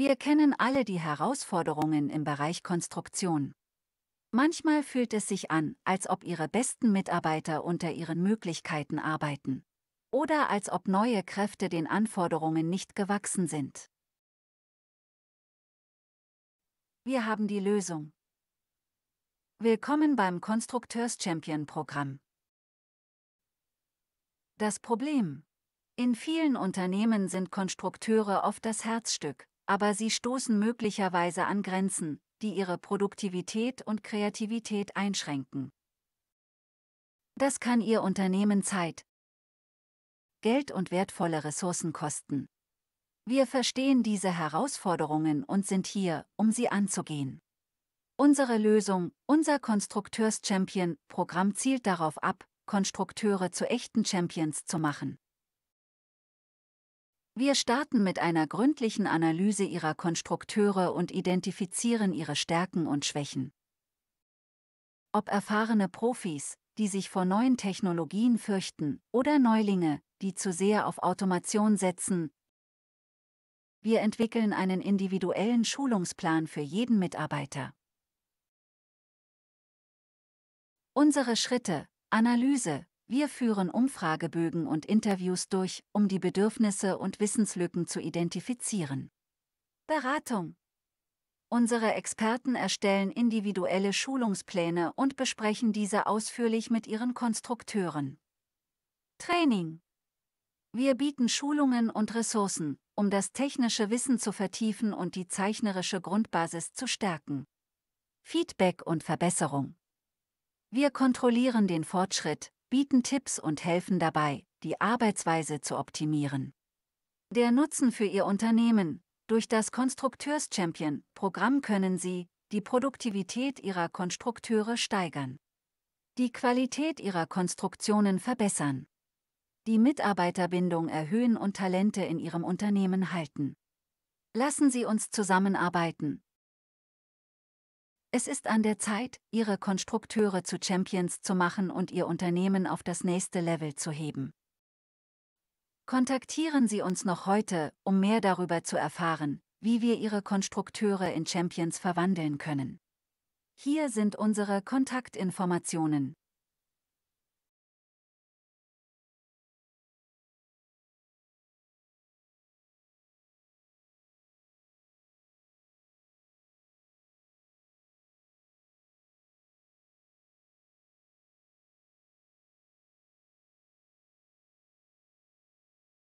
Wir kennen alle die Herausforderungen im Bereich Konstruktion. Manchmal fühlt es sich an, als ob ihre besten Mitarbeiter unter ihren Möglichkeiten arbeiten. Oder als ob neue Kräfte den Anforderungen nicht gewachsen sind. Wir haben die Lösung. Willkommen beim Konstrukteurs-Champion-Programm. Das Problem. In vielen Unternehmen sind Konstrukteure oft das Herzstück, aber sie stoßen möglicherweise an Grenzen, die ihre Produktivität und Kreativität einschränken. Das kann ihr Unternehmen Zeit, Geld und wertvolle Ressourcen kosten. Wir verstehen diese Herausforderungen und sind hier, um sie anzugehen. Unsere Lösung, unser Konstrukteurs-Champion-Programm zielt darauf ab, Konstrukteure zu echten Champions zu machen. Wir starten mit einer gründlichen Analyse ihrer Konstrukteure und identifizieren ihre Stärken und Schwächen. Ob erfahrene Profis, die sich vor neuen Technologien fürchten, oder Neulinge, die zu sehr auf Automation setzen, wir entwickeln einen individuellen Schulungsplan für jeden Mitarbeiter. Unsere Schritte, Analyse, wir führen Umfragebögen und Interviews durch, um die Bedürfnisse und Wissenslücken zu identifizieren. Beratung. Unsere Experten erstellen individuelle Schulungspläne und besprechen diese ausführlich mit ihren Konstrukteuren. Training. Wir bieten Schulungen und Ressourcen, um das technische Wissen zu vertiefen und die zeichnerische Grundbasis zu stärken. Feedback und Verbesserung. Wir kontrollieren den Fortschritt, bieten Tipps und helfen dabei, die Arbeitsweise zu optimieren. Der Nutzen für Ihr Unternehmen. Durch das Konstrukteurs-Champion-Programm können Sie die Produktivität Ihrer Konstrukteure steigern, die Qualität Ihrer Konstruktionen verbessern, die Mitarbeiterbindung erhöhen und Talente in Ihrem Unternehmen halten. Lassen Sie uns zusammenarbeiten, es ist an der Zeit, ihre Konstrukteure zu Champions zu machen und ihr Unternehmen auf das nächste Level zu heben. Kontaktieren Sie uns noch heute, um mehr darüber zu erfahren, wie wir Ihre Konstrukteure in Champions verwandeln können. Hier sind unsere Kontaktinformationen.